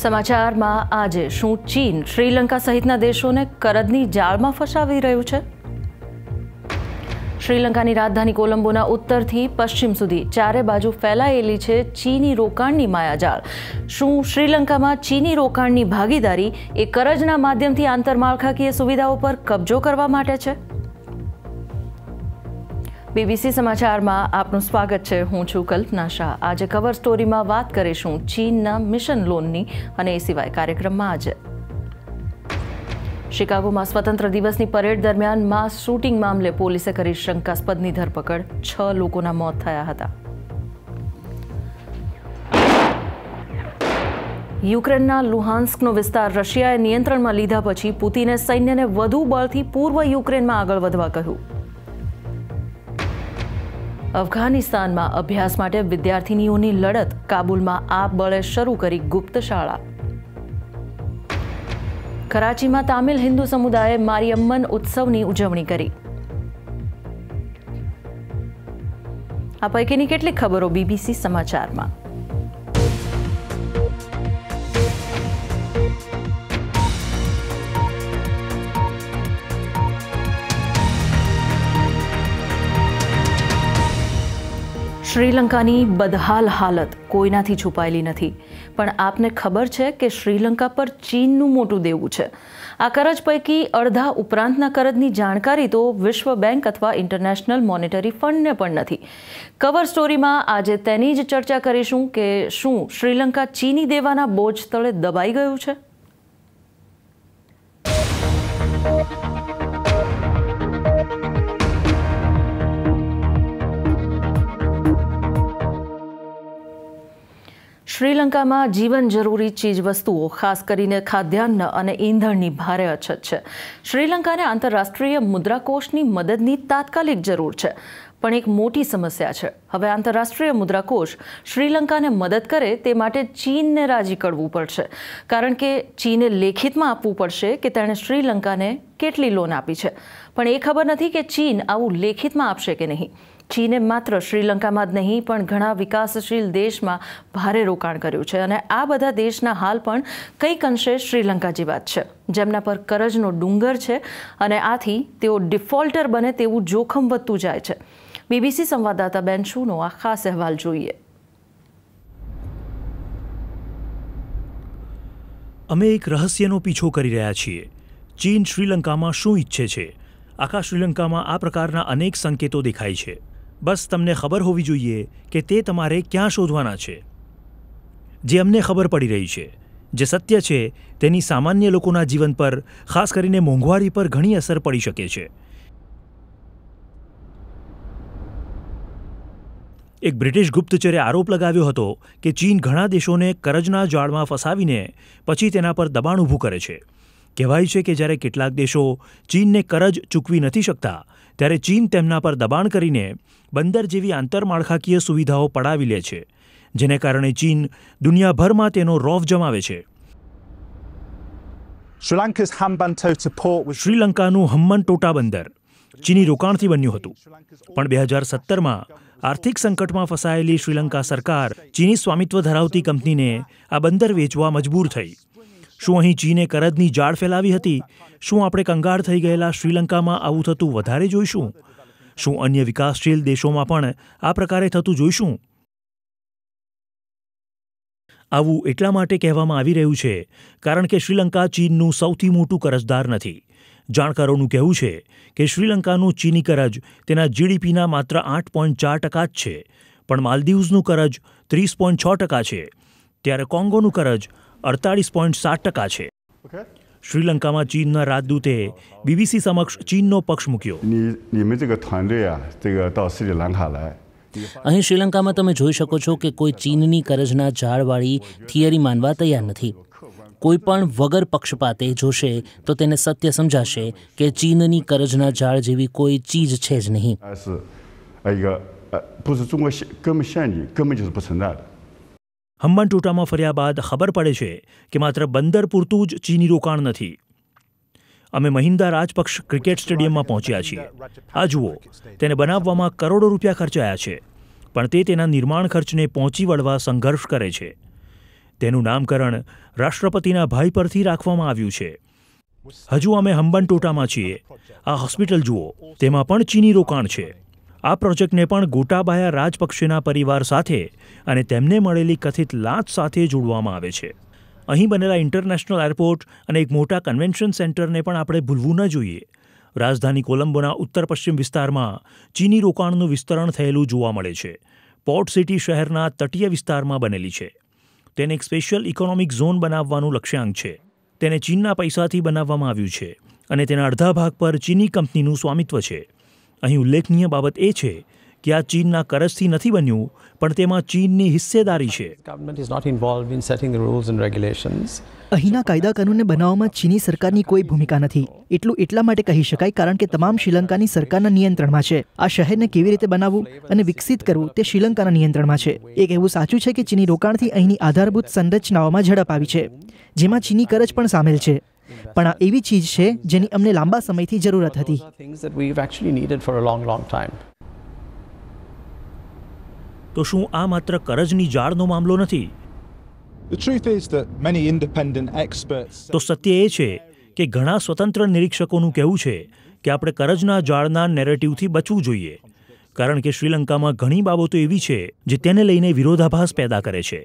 સમાચારમાં આજે શું ચીન શ્રીલંકા સહિતના દેશોને કરજની જાળમાં ફસાવી રહ્યું છે શ્રીલંકાની રાજધાની કોલંબોના ઉત્તરથી પશ્ચિમ સુધી ચારે બાજુ ફેલાયેલી છે ચીની રોકાણની માયાજાળ શું શ્રીલંકામાં ચીની રોકાણની ભાગીદારી એ કરજના માધ્યમથી આંતરમાળખાકીય સુવિધાઓ પર કબજો કરવા માટે છે બીબીસી સમાચારમાં આપનું સ્વાગત છે હું છું કલ્પના શાહ આજે કવર સ્ટોરીમાં વાત કરીશું ચીનના મિશન લોનની અને એ સિવાય કાર્યક્રમમાં આજે શિકાગોમાં સ્વતંત્ર દિવસની પરેડ દરમિયાન માસ શૂટિંગ મામલે પોલીસે કરી શંકાસ્પદની ધરપકડ છ લોકોના મોત થયા હતા યુક્રેનના લુહાન્સ્કનો વિસ્તાર રશિયાએ નિયંત્રણમાં લીધા પછી પુતિને સૈન્યને વધુ બળથી પૂર્વ યુક્રેનમાં આગળ વધવા કહ્યું અફઘાનિસ્તાનમાં અભ્યાસ માટે વિદ્યાર્થિનીઓની લડત કાબુલમાં આ બળે શરૂ કરી ગુપ્ત શાળા કરાચીમાં તામિલ હિન્દુ સમુદાયે મારિયમ્મન ઉત્સવની ઉજવણી કરી આ પૈકીની કેટલીક ખબરો બીબીસી સમાચારમાં શ્રીલંકાની બદહાલ હાલત કોઈનાથી છુપાયેલી નથી પણ આપને ખબર છે કે શ્રીલંકા પર ચીનનું મોટું દેવું છે આ કરજ પૈકી અડધા ઉપરાંતના કરજની જાણકારી તો વિશ્વ બેંક અથવા ઇન્ટરનેશનલ મોનેટરી ફંડને પણ નથી કવર સ્ટોરીમાં આજે તેની જ ચર્ચા કરીશું કે શું શ્રીલંકા ચીની દેવાના બોજ તળે દબાઈ ગયું છે શ્રીલંકામાં જીવન જરૂરી ચીજવસ્તુઓ ખાસ કરીને ખાદ્યાન્ન અને ઈંધણની ભારે અછત છે શ્રીલંકાને આંતરરાષ્ટ્રીય મુદ્રાકોષની મદદની તાત્કાલિક જરૂર છે પણ એક મોટી સમસ્યા છે હવે આંતરરાષ્ટ્રીય મુદ્રાકોષ શ્રીલંકાને મદદ કરે તે માટે ચીનને રાજી કરવું પડશે કારણ કે ચીને લેખિતમાં આપવું પડશે કે તેણે શ્રીલંકાને કેટલી લોન આપી છે પણ એ ખબર નથી કે ચીન આવું લેખિતમાં આપશે કે નહીં ચીને માત્ર શ્રીલંકામાં જ નહીં પણ ઘણા વિકાસશીલ દેશમાં ભારે રોકાણ કર્યું છે અને આ બધા દેશના હાલ પણ કંઈક અંશે શ્રીલંકા જેવા જ છે જેમના પર કરજનો ડુંગર છે અને આથી તેઓ ડિફોલ્ટર બને તેવું જોખમ વધતું જાય છે બીબીસી સંવાદદાતા બેન શુનો આ ખાસ અહેવાલ જોઈએ અમે એક રહસ્યનો પીછો કરી રહ્યા છીએ ચીન શ્રીલંકામાં શું ઈચ્છે છે આખા શ્રીલંકામાં આ પ્રકારના અનેક સંકેતો દેખાય છે બસ તમને ખબર હોવી જોઈએ કે તે તમારે ક્યાં શોધવાના છે જે અમને ખબર પડી રહી છે જે સત્ય છે તેની સામાન્ય લોકોના જીવન પર ખાસ કરીને મોંઘવારી પર ઘણી અસર પડી શકે છે એક બ્રિટિશ ગુપ્તચરે આરોપ લગાવ્યો હતો કે ચીન ઘણા દેશોને કરજના જાળમાં ફસાવીને પછી તેના પર દબાણ ઊભું કરે છે કહેવાય છે કે જ્યારે કેટલાક દેશો ચીનને કરજ ચૂકવી નથી શકતા ત્યારે ચીન તેમના પર દબાણ કરીને બંદર જેવી આંતરમાળખાકીય સુવિધાઓ પડાવી લે છે જેને કારણે ચીન દુનિયાભરમાં તેનો રોફ જમાવે છે શ્રીલંકાનું હમ્મનટોટા બંદર ચીની રોકાણથી બન્યું હતું પણ બે હજાર સત્તરમાં આર્થિક સંકટમાં ફસાયેલી શ્રીલંકા સરકાર ચીની સ્વામિત્વ ધરાવતી કંપનીને આ બંદર વેચવા મજબૂર થઈ શું અહીં ચીને કરજની જાળ ફેલાવી હતી શું આપણે કંગાળ થઈ ગયેલા શ્રીલંકામાં આવું થતું વધારે જોઈશું શું અન્ય વિકાસશીલ દેશોમાં પણ આ પ્રકારે થતું જોઈશું આવું એટલા માટે કહેવામાં આવી રહ્યું છે કારણ કે શ્રીલંકા ચીનનું સૌથી મોટું કરજદાર નથી જાણકારોનું કહેવું છે કે શ્રીલંકાનું ચીની કરજ તેના જીડીપીના માત્ર આઠ પોઈન્ટ ચાર ટકા જ છે પણ માલદીવ્સનું કરજ ત્રીસ પોઈન્ટ છ ટકા છે ત્યારે કોંગોનું કરજ અડતાળીસ પોઈન્ટ સાત ટકા છે શ્રીલંકામાં ચીનના રાજદૂતે બીબીસી સમક્ષ ચીનનો પક્ષ મૂક્યો અહીં શ્રીલંકામાં તમે જોઈ શકો છો કે કોઈ ચીનની કરજના ઝાડવાળી થિયરી માનવા તૈયાર નથી કોઈ પણ વગર પક્ષપાતે જોશે તો તેને સત્ય સમજાશે કે ચીનની કરજના ઝાડ જેવી કોઈ ચીજ છે જ નહીં હમ્બનટોટામાં ફર્યા બાદ ખબર પડે છે કે માત્ર બંદર પૂરતું જ ચીની રોકાણ નથી અમે મહિન્દા રાજપક્ષ ક્રિકેટ સ્ટેડિયમમાં પહોંચ્યા છીએ આ જુઓ તેને બનાવવામાં કરોડો રૂપિયા ખર્ચાયા છે પણ તે તેના નિર્માણ ખર્ચને પહોંચી વળવા સંઘર્ષ કરે છે તેનું નામકરણ રાષ્ટ્રપતિના ભાઈ પરથી રાખવામાં આવ્યું છે હજુ અમે હંબનટોટામાં છીએ આ હોસ્પિટલ જુઓ તેમાં પણ ચીની રોકાણ છે આ પ્રોજેક્ટને પણ ગોટાબાયા રાજપક્ષેના પરિવાર સાથે અને તેમને મળેલી કથિત લાંચ સાથે જોડવામાં આવે છે અહીં બનેલા ઇન્ટરનેશનલ એરપોર્ટ અને એક મોટા કન્વેન્શન સેન્ટરને પણ આપણે ભૂલવું ન જોઈએ રાજધાની કોલંબોના ઉત્તર પશ્ચિમ વિસ્તારમાં ચીની રોકાણનું વિસ્તરણ થયેલું જોવા મળે છે પોર્ટ સિટી શહેરના તટીય વિસ્તારમાં બનેલી છે તેને એક સ્પેશિયલ ઇકોનોમિક ઝોન બનાવવાનું લક્ષ્યાંક છે તેને ચીનના પૈસાથી બનાવવામાં આવ્યું છે અને તેના અડધા ભાગ પર ચીની કંપનીનું સ્વામિત્વ છે અહીં ઉલ્લેખનીય બાબત એ છે કે આ ચીનના કરજથી નથી બન્યું પણ તેમાં ચીનની હિસ્સેદારી છે અહીંના કાયદા કાનૂનને બનાવવામાં ચીની સરકારની કોઈ ભૂમિકા નથી એટલું એટલા માટે કહી શકાય કારણ કે તમામ શ્રીલંકાની સરકારના નિયંત્રણમાં છે આ શહેરને કેવી રીતે બનાવવું અને વિકસિત કરવું તે શ્રીલંકાના નિયંત્રણમાં છે એક એવું સાચું છે કે ચીની રોકાણથી અહીંની આધારભૂત સંરચનાઓમાં ઝડપ આવી છે જેમાં ચીની કરજ પણ સામેલ છે પણ આ એવી ચીજ છે જેની અમને લાંબા સમયથી જરૂરત હતી તો શું આ માત્ર કરજની જાળનો મામલો નથી તો સત્ય એ છે કે ઘણા સ્વતંત્ર નિરીક્ષકોનું કહેવું છે કે આપણે કરજના જાળના નેરેટિવથી બચવું જોઈએ કારણ કે શ્રીલંકામાં ઘણી બાબતો એવી છે જે તેને લઈને વિરોધાભાસ પેદા કરે છે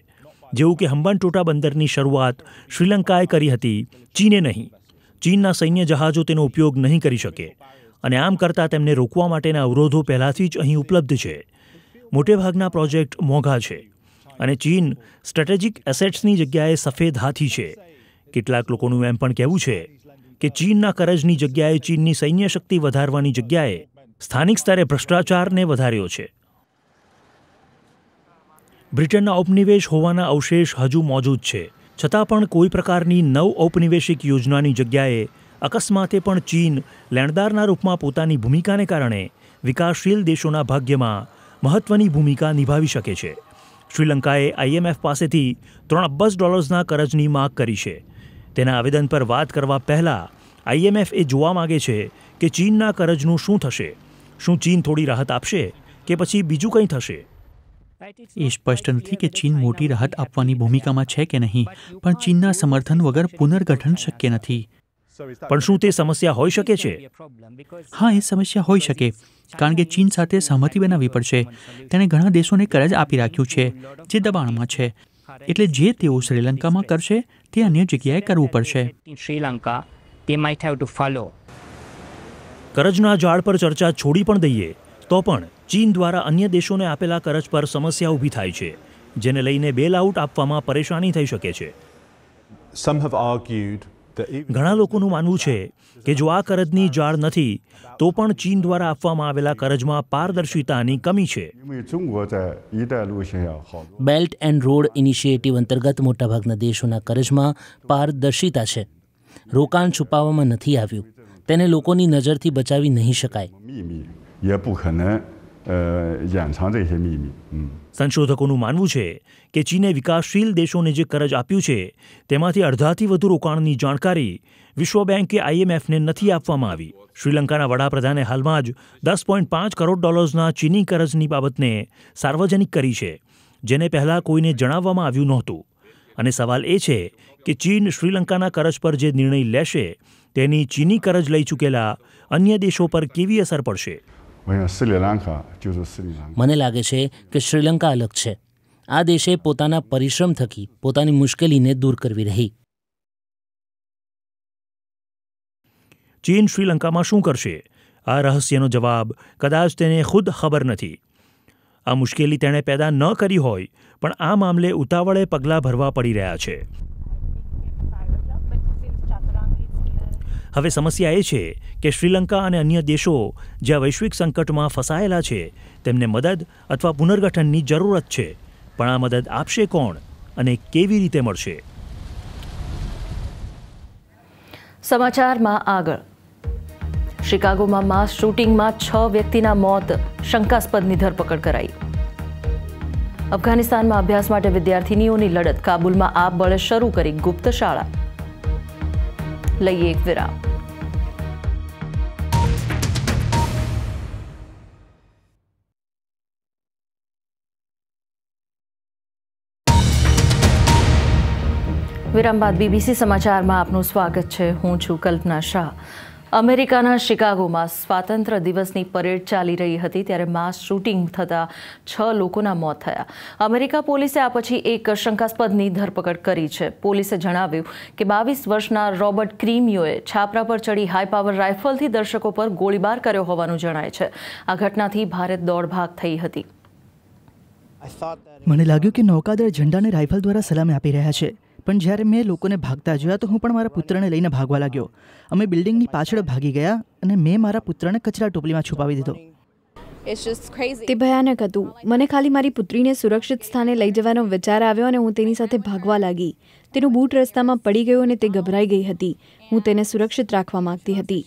જેવું કે હમ્બાનટોટા બંદરની શરૂઆત શ્રીલંકાએ કરી હતી ચીને નહીં ચીનના સૈન્ય જહાજો તેનો ઉપયોગ નહીં કરી શકે અને આમ કરતાં તેમને રોકવા માટેના અવરોધો પહેલાંથી જ અહીં ઉપલબ્ધ છે મોટેભાગના પ્રોજેક્ટ મોંઘા છે અને ચીન સ્ટ્રેટેજિક એસેટ્સની જગ્યાએ સફેદ હાથી છે કેટલાક લોકોનું એમ પણ કહેવું છે કે ચીનના કરજની જગ્યાએ ચીનની સૈન્ય શક્તિ વધારવાની જગ્યાએ સ્થાનિક સ્તરે ભ્રષ્ટાચારને વધાર્યો છે બ્રિટનના ઔપનિવેશ હોવાના અવશેષ હજુ મોજૂદ છે છતાં પણ કોઈ પ્રકારની નવ ઔપનિવેશિક યોજનાની જગ્યાએ અકસ્માતે પણ ચીન લેણદારના રૂપમાં પોતાની ભૂમિકાને કારણે વિકાસશીલ દેશોના ભાગ્યમાં મહત્વની ભૂમિકા નિભાવી શકે છે શ્રીલંકાએ આઈએમએફ પાસેથી ત્રણ અબજ ડોલર્સના કરજની માગ કરી છે તેના આવેદન પર વાત કરવા પહેલાં આઈએમએફ એ જોવા માગે છે કે ચીનના કરજનું શું થશે શું ચીન થોડી રાહત આપશે કે પછી બીજું કંઈ થશે એ સ્પષ્ટ નથી કે ચીન મોટી રાહત આપવાની ભૂમિકામાં છે કે નહીં પણ ચીનના સમર્થન વગર પુનર્ગઠન શક્ય નથી પણ શું તે સમસ્યા હોઈ શકે છે હા એ સમસ્યા હોઈ શકે કારણ કે ચીન સાથે સહમતિ બનાવવી પડશે તેણે ઘણા દેશોને કરજ આપી રાખ્યું છે જે દબાણમાં છે એટલે જે તેઓ શ્રીલંકામાં કરશે તે અન્ય જગ્યાએ કરવું પડશે શ્રીલંકા તે માઇટ હેવ ટુ ફોલો કરજના ઝાડ પર ચર્ચા છોડી પણ દઈએ તો પણ ચીન દ્વારા અન્ય દેશોને આપેલા કરજ પર સમસ્યા ઊભી થાય છે જેને લઈને બેલ આઉટ આપવામાં પરેશાની થઈ શકે છે ઘણા લોકોનું માનવું છે કે જો આ કરજની જાળ નથી તો પણ ચીન દ્વારા આપવામાં આવેલા કરજમાં પારદર્શિતાની કમી છે બેલ્ટ એન્ડ રોડ ઇનિશિયેટિવ અંતર્ગત મોટાભાગના દેશોના કરજમાં પારદર્શિતા છે રોકાણ છુપાવવામાં નથી આવ્યું તેને લોકોની નજરથી બચાવી નહીં શકાય 呃，掩藏这些秘密。嗯，સંશોધકોનું માનવું છે કે ચીને વિકાસશીલ દેશોને જે કરજ આપ્યું છે તેમાંથી અડધાથી વધુ રોકાણની જાણકારી વિશ્વ બેંકે આઈએમએફને નથી આપવામાં આવી શ્રીલંકાના વડાપ્રધાને હાલમાં જ દસ પોઈન્ટ પાંચ કરોડ ડોલર્સના ચીની કરજની બાબતને સાર્વજનિક કરી છે જેને પહેલાં કોઈને જણાવવામાં આવ્યું નહોતું અને સવાલ એ છે કે ચીન શ્રીલંકાના કરજ પર જે નિર્ણય લેશે તેની ચીની કરજ લઈ ચૂકેલા અન્ય દેશો પર કેવી અસર પડશે મને લાગે છે કે શ્રીલંકા અલગ છે આ દેશે પોતાના પરિશ્રમ થકી પોતાની મુશ્કેલીને દૂર કરવી રહી ચીન શ્રીલંકામાં શું કરશે આ રહસ્યનો જવાબ કદાચ તેને ખુદ ખબર નથી આ મુશ્કેલી તેણે પેદા ન કરી હોય પણ આ મામલે ઉતાવળે પગલાં ભરવા પડી રહ્યા છે હવે સમસ્યા એ છે કે શ્રીલંકા અને અન્ય દેશો જ્યાં વૈશ્વિક સંકટમાં ફસાયેલા છે તેમને મદદ અથવા પુનર્ગઠનની જરૂરત છે પણ આ મદદ આપશે કોણ અને કેવી રીતે મળશે સમાચારમાં આગળ શિકાગોમાં માસ શૂટિંગમાં છ વ્યક્તિના મોત શંકાસ્પદની ધરપકડ કરાઈ અફઘાનિસ્તાનમાં અભ્યાસ માટે વિદ્યાર્થીનીઓની લડત કાબુલમાં આપ બળે શરૂ કરી ગુપ્ત શાળા લઈએ એક વિરામ વિરામ બાદ બીબીસી સમાચારમાં આપનું સ્વાગત છે હું છું કલ્પના શાહ અમેરિકાના શિકાગોમાં સ્વાતંત્ર્ય દિવસની પરેડ ચાલી રહી હતી ત્યારે માસ શૂટિંગ થતાં છ લોકોના મોત થયા અમેરિકા પોલીસે આ પછી એક શંકાસ્પદની ધરપકડ કરી છે પોલીસે જણાવ્યું કે બાવીસ વર્ષના રોબર્ટ ક્રીમિયોએ છાપરા પર ચડી હાઈ પાવર રાઇફલથી દર્શકો પર ગોળીબાર કર્યો હોવાનું જણાય છે આ ઘટનાથી ભારત દોડભાગ થઈ હતી મને લાગ્યું કે નૌકાદળ ઝંડાને રાઇફલ દ્વારા સલામી આપી રહ્યા છે પણ જ્યારે મેં લોકોને ભાગતા જોયા તો હું પણ મારા પુત્રને લઈને ભાગવા લાગ્યો અમે બિલ્ડિંગની પાછળ ભાગી ગયા અને મેં મારા પુત્રને કચરા ટોપલીમાં છુપાવી દીધો તે ભયાનક હતું મને ખાલી મારી પુત્રીને સુરક્ષિત સ્થાને લઈ જવાનો વિચાર આવ્યો અને હું તેની સાથે ભાગવા લાગી તેનું બૂટ રસ્તામાં પડી ગયું અને તે ગભરાઈ ગઈ હતી હું તેને સુરક્ષિત રાખવા માંગતી હતી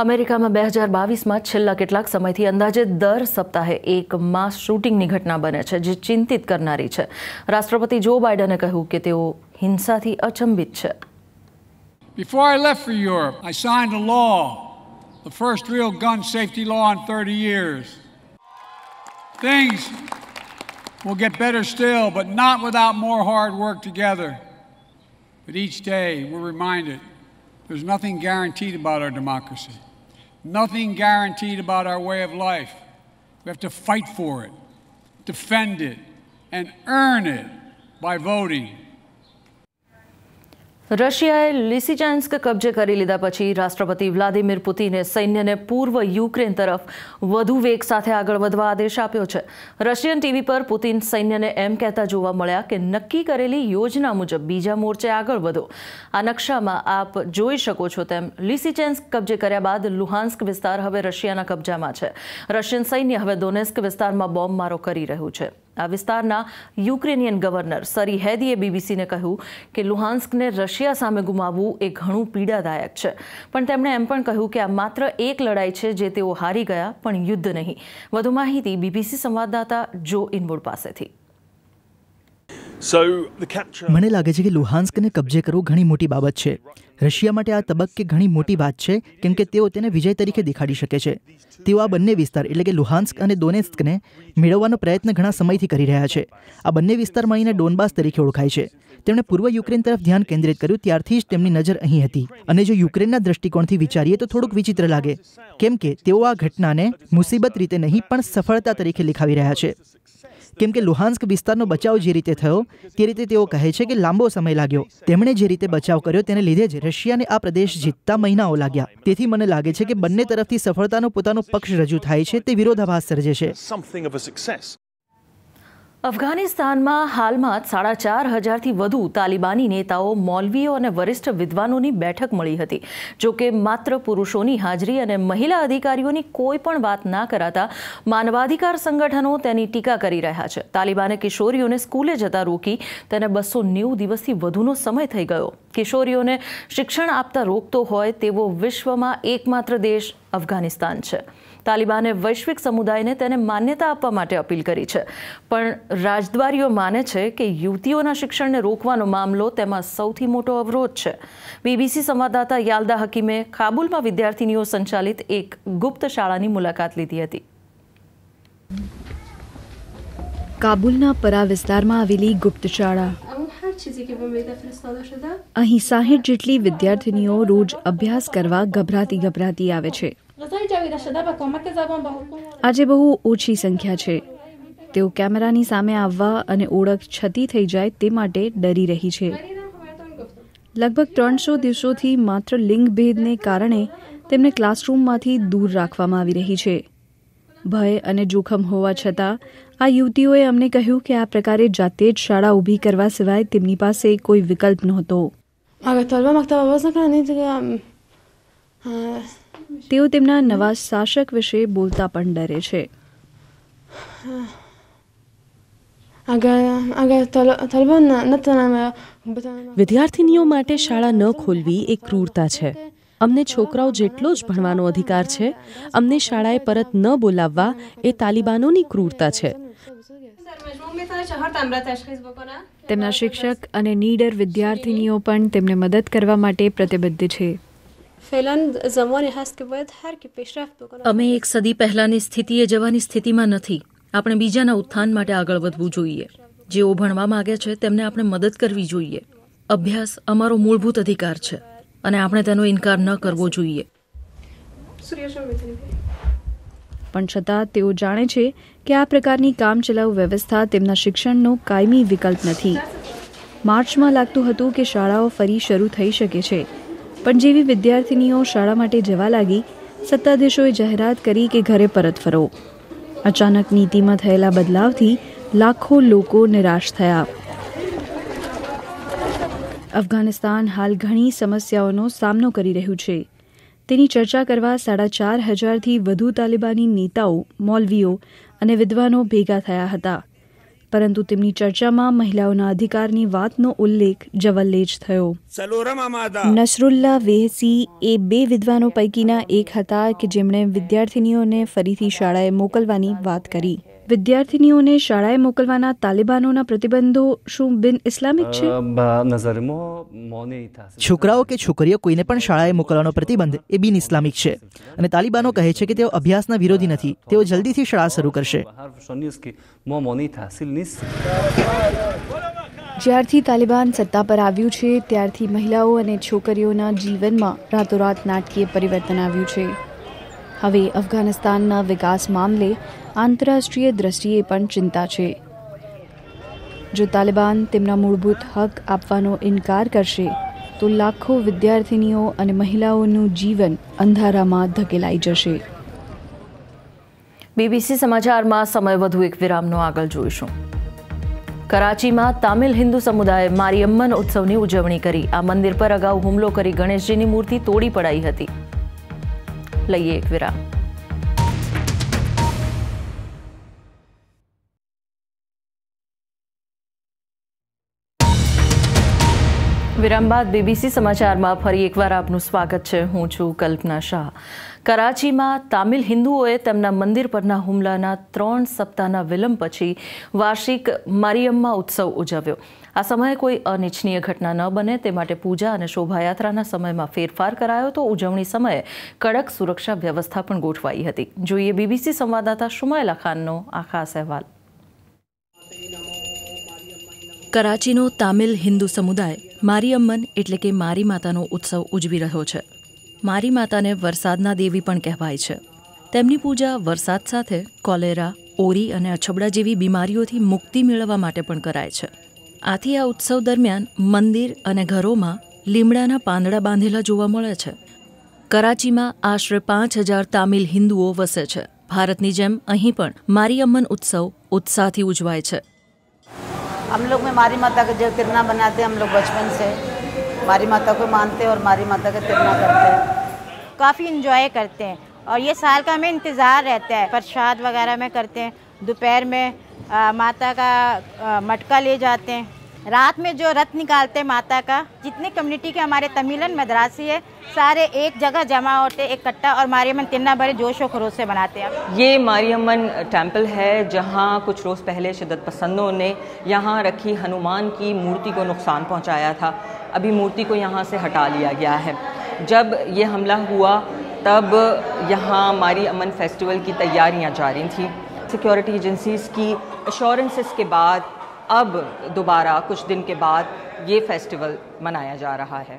અમેરિકામાં બે હજાર બાવીસમાં છેલ્લા કેટલાક સમયથી અંદાજે દર સપ્તાહે એક માસ શૂટિંગની ઘટના બને છે જે ચિંતિત કરનારી છે રાષ્ટ્રપતિ જો બાઇડને કહ્યું કે તેઓ હિંસાથી અચંબિત છે Before I left for Europe, I signed a law, the first real gun safety law in 30 years. Things will get better still, but not without more hard work together. But each day, we're reminded There's nothing guaranteed about our democracy, nothing guaranteed about our way of life. We have to fight for it, defend it, and earn it by voting રશિયાએ લિસિચાન્સ્ક કબજે કરી લીધા પછી રાષ્ટ્રપતિ Vladimir પુતિને સૈન્યને પૂર્વ Ukraine તરફ વધુ વેગ સાથે આગળ વધવા આદેશ આપ્યો છે રશિયન ટીવી પર પુતિન સૈન્યને એમ કહેતા જોવા મળ્યા કે નક્કી કરેલી યોજના મુજબ બીજા મોરચે આગળ વધો આ નકશામાં આપ જોઈ શકો છો તેમ લિસિચેન્સ્ક કબજે કર્યા બાદ લુહાન્સ્ક વિસ્તાર હવે રશિયાના કબજામાં છે રશિયન સૈન્ય હવે દોનેસ્ક વિસ્તારમાં બોમ્બમારો કરી રહ્યું છે આ વિસ્તારના યુક્રેનિયન ગવર્નર સરી હેદીએ બીબીસીને કહ્યું કે લુહાન્સ્કને રશિયા સામે ગુમાવવું એ ઘણું પીડાદાયક છે પણ તેમણે એમ પણ કહ્યું કે આ માત્ર એક લડાઈ છે જે તેઓ હારી ગયા પણ યુદ્ધ નહીં વધુ માહિતી બીબીસી સંવાદદાતા જો ઇનવુડ પાસેથી મને લાગે છે કે લુહાન્સ્કને કબજે કરવું ઘણી મોટી બાબત છે રશિયા માટે આ તબક્કે ઘણી મોટી વાત છે કેમ કે તેઓ તેને વિજય તરીકે દેખાડી શકે છે તેઓ આ બંને વિસ્તાર એટલે કે લુહાન્સ્ક અને દોનેસ્કને મેળવવાનો પ્રયત્ન ઘણા સમયથી કરી રહ્યા છે આ બંને વિસ્તાર મળીને ડોનબાસ તરીકે ઓળખાય છે તેમણે પૂર્વ યુક્રેન તરફ ધ્યાન કેન્દ્રિત કર્યું ત્યારથી જ તેમની નજર અહીં હતી અને જો યુક્રેનના દ્રષ્ટિકોણથી વિચારીએ તો થોડુંક વિચિત્ર લાગે કેમ કે તેઓ આ ઘટનાને મુસીબત રીતે નહીં પણ સફળતા તરીકે લખાવી રહ્યા છે કેમ કે લુહાન્સ્ક વિસ્તારનો બચાવ જે રીતે થયો તે રીતે તેઓ કહે છે કે લાંબો સમય લાગ્યો તેમણે જે રીતે બચાવ કર્યો તેને લીધે જ રશિયાને આ પ્રદેશ જીતતા મહિનાઓ લાગ્યા તેથી મને લાગે છે કે બંને તરફથી સફળતાનો પોતાનો પક્ષ રજૂ થાય છે તે વિરોધાભાસ સર્જે છે અફઘાનિસ્તાનમાં હાલમાં સાડા ચાર હજારથી વધુ તાલિબાની નેતાઓ મૌલવીઓ અને વરિષ્ઠ વિદ્વાનોની બેઠક મળી હતી જો કે માત્ર પુરુષોની હાજરી અને મહિલા અધિકારીઓની કોઈ પણ વાત ના કરાતા માનવાધિકાર સંગઠનો તેની ટીકા કરી રહ્યા છે તાલિબાને કિશોરીઓને સ્કૂલે જતા રોકી તેને બસો નેવું દિવસથી વધુનો સમય થઈ ગયો કિશોરીઓને શિક્ષણ આપતા રોકતો હોય તેવો વિશ્વમાં એકમાત્ર દેશ અફઘાનિસ્તાન છે તાલિબાને વૈશ્વિક સમુદાયને તેને માન્યતા આપવા માટે અપીલ કરી છે પણ રાજદ્વારીઓ માને છે કે યુવતીઓના શિક્ષણને રોકવાનો મામલો તેમાં સૌથી મોટો અવરોધ છે બીબીસી સંવાદદાતા યાલદા હકીમે કાબુલમાં વિદ્યાર્થીનીઓ સંચાલિત એક ગુપ્ત શાળાની મુલાકાત લીધી હતી કાબુલના પરા વિસ્તારમાં આવેલી ગુપ્ત શાળા અહીં સાહીઠ જેટલી વિદ્યાર્થીનીઓ રોજ અભ્યાસ કરવા ગભરાતી ગભરાતી આવે છે આજે બહુ ઓછી સંખ્યા છે તેઓ કેમેરાની સામે આવવા અને ઓળખ છતી થઈ જાય તે માટે ડરી રહી છે લગભગ ત્રણસો દિવસોથી માત્ર લિંગભેદને કારણે તેમને ક્લાસરૂમમાંથી દૂર રાખવામાં આવી રહી છે ભય અને જોખમ હોવા છતાં આ યુવતીઓએ અમને કહ્યું કે આ પ્રકારે જાતે જ શાળા ઊભી કરવા સિવાય તેમની પાસે કોઈ વિકલ્પ નહોતો તેઓ તેમના નવા શાસક વિશે બોલતા પણ ડરે છે વિદ્યાર્થીનીઓ માટે શાળા ન ખોલવી એ ક્રૂરતા છે અમને છોકરાઓ જેટલો જ ભણવાનો અધિકાર છે અમને શાળાએ પરત ન બોલાવવા એ તાલિબાનોની ક્રૂરતા છે તેમના શિક્ષક અને નીડર વિદ્યાર્થીનીઓ પણ તેમને મદદ કરવા માટે પ્રતિબદ્ધ છે અમે એક સદી પહેલાની સ્થિતિએ જવાની સ્થિતિમાં નથી આપણે બીજાના ઉત્થાન માટે આગળ વધવું જોઈએ જેઓ ભણવા માગે છે તેમને આપણે મદદ કરવી જોઈએ અભ્યાસ અમારો મૂળભૂત અધિકાર છે અને આપણે તેનો ઇનકાર ન કરવો જોઈએ પણ છતાં તેઓ જાણે છે કે આ પ્રકારની કામચલાઉ વ્યવસ્થા તેમના શિક્ષણનો કાયમી વિકલ્પ નથી માર્ચમાં લાગતું હતું કે શાળાઓ ફરી શરૂ થઈ શકે છે પણ જેવી વિદ્યાર્થિનીઓ શાળા માટે જવા લાગી સત્તાધીશોએ જાહેરાત કરી કે ઘરે પરત ફરો અચાનક નીતિમાં થયેલા બદલાવથી લાખો લોકો નિરાશ થયા અફઘાનિસ્તાન હાલ ઘણી સમસ્યાઓનો સામનો કરી રહ્યું છે તેની ચર્ચા કરવા સાડા ચાર હજારથી વધુ તાલિબાની નેતાઓ મૌલવીઓ અને વિદ્વાનો ભેગા થયા હતા પરંતુ તેમની ચર્ચામાં મહિલાઓના અધિકારની વાતનો ઉલ્લેખ જવલ્લે જ થયો નસરુલ્લા વેહસી એ બે વિદ્વાનો પૈકીના એક હતા કે જેમણે વિદ્યાર્થીનીઓને ફરીથી શાળાએ મોકલવાની વાત કરી વિદ્યાર્થીનીઓને શાળાએ મોકલવાના તાલિબાનોના પ્રતિબંધો શું બિન ઇસ્લામિક છે છોકરાઓ કે છોકરીઓ કોઈને પણ શાળાએ મોકલવાનો પ્રતિબંધ એ બિન ઇસ્લામિક છે અને તાલિબાનો કહે છે કે તેઓ અભ્યાસના વિરોધી નથી તેઓ જલ્દીથી શાળા શરૂ કરશે જ્યારથી તાલિબાન સત્તા પર આવ્યું છે ત્યારથી મહિલાઓ અને છોકરીઓના જીવનમાં રાતોરાત નાટકીય પરિવર્તન આવ્યું છે હવે અફઘાનિસ્તાનના વિકાસ મામલે આંતરરાષ્ટ્રીય દ્રષ્ટિએ પણ ચિંતા છે જો તાલિબાન તેમના મૂળભૂત હક આપવાનો ઇનકાર કરશે તો લાખો વિદ્યાર્થિનીઓ અને મહિલાઓનું જીવન અંધારામાં ધકેલાઈ જશે બીબીસી સમાચારમાં સમય વધુ એક વિરામનો આગળ જોઈશું કરાચીમાં તામિલ હિન્દુ સમુદાયે મારિયમ્મન ઉત્સવની ઉજવણી કરી આ મંદિર પર અગાઉ હુમલો કરી ગણેશજીની મૂર્તિ તોડી પડાઈ હતી લઈએ એક વિરામ વિરામ બાદ બીબીસી સમાચારમાં ફરી એકવાર આપનું સ્વાગત છે હું છું કલ્પના શાહ કરાચીમાં તામિલ હિન્દુઓએ તેમના મંદિર પરના હુમલાના ત્રણ સપ્તાહના વિલંબ પછી વાર્ષિક મારિયમ્મા ઉત્સવ ઉજવ્યો આ સમયે કોઈ અનિચ્છનીય ઘટના ન બને તે માટે પૂજા અને શોભાયાત્રાના સમયમાં ફેરફાર કરાયો તો ઉજવણી સમયે કડક સુરક્ષા વ્યવસ્થા પણ ગોઠવાઈ હતી જોઈએ બીબીસી સંવાદદાતા શુમાયલા ખાનનો આ ખાસ અહેવાલ કરાચીનો તામિલ હિન્દુ સમુદાય મારી અમ્મન એટલે કે મારી માતાનો ઉત્સવ ઉજવી રહ્યો છે મારી માતાને વરસાદના દેવી પણ કહેવાય છે તેમની પૂજા વરસાદ સાથે કોલેરા ઓરી અને અછબડા જેવી બીમારીઓથી મુક્તિ મેળવવા માટે પણ કરાય છે આથી આ ઉત્સવ દરમિયાન મંદિર અને ઘરોમાં લીમડાના પાંદડા બાંધેલા જોવા મળે છે કરાચીમાં આશરે પાંચ હજાર તામિલ હિન્દુઓ વસે છે ભારતની જેમ અહીં પણ મારીઅમ્મન ઉત્સવ ઉત્સાહથી ઉજવાય છે हम लोग में मारी माता का जो तिरना बनाते हैं हम लोग बचपन से मारी माता को मानते हैं और मारी माता का तिरना करते हैं काफ़ी इंजॉय करते हैं और ये साल का हमें इंतज़ार रहता है प्रसाद वगैरह में करते हैं दोपहर में आ, माता का आ, मटका ले जाते हैं रात में जो रथ निकालते हैं माता का जितनी कम्युनिटी के हमारे तमिलन मद्रासी है सारे एक जगह जमा होते इकट्ठा और मारियमन तिन्ना बड़े जोश व खरोश से मनाते हैं ये मारियमन टेम्पल है जहाँ कुछ रोज़ पहले शिदत पसंदों ने यहाँ रखी हनुमान की मूर्ति को नुकसान पहुँचाया था अभी मूर्ति को यहाँ से हटा लिया गया है जब ये हमला हुआ तब यहाँ मारी अमन फेस्टिवल की तैयारियाँ जारी थी सिक्योरिटी एजेंसीज़ की एश्योरेंसेस के बाद अब दोबारा कुछ दिन के बाद ये फेस्टिवल मनाया जा रहा है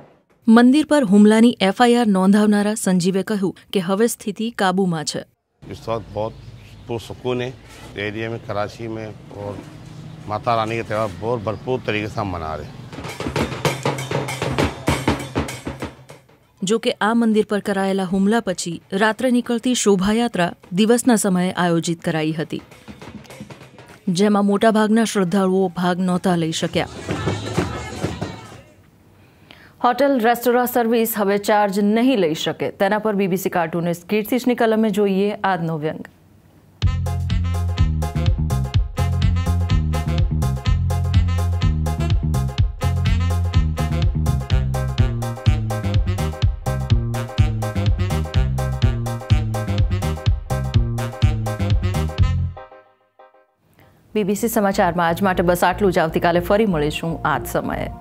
મંદિર પર હુમલાની એફઆઈઆર નોંધાવનારા સંજીવે કહ્યું કે હવે સ્થિતિ કાબૂમાં છે इस वक्त बहुत पुरसकून है एरिया में कराची में और माता रानी का त्यौहार बहुत भरपूर तरीके से मना रहे જો કે આ મંદિર પર કરાયેલા હુમલા પછી રાત્રે નીકળતી શોભાયાત્રા દિવસના સમયે આયોજિત કરાઈ હતી જેમાં મોટાભાગના શ્રદ્ધાળુઓ ભાગ નહોતા લઈ શક્યા હોટેલ રેસ્ટોરાં સર્વિસ હવે ચાર્જ નહીં લઈ શકે તેના પર બીબીસી કાર્ટૂનિસ્ટ કીર્તિશની કલમે જોઈએ આજનો વ્યંગ બીબીસી સમાચારમાં આજ માટે બસ આટલું જ આવતીકાલે ફરી મળીશું આજ સમયે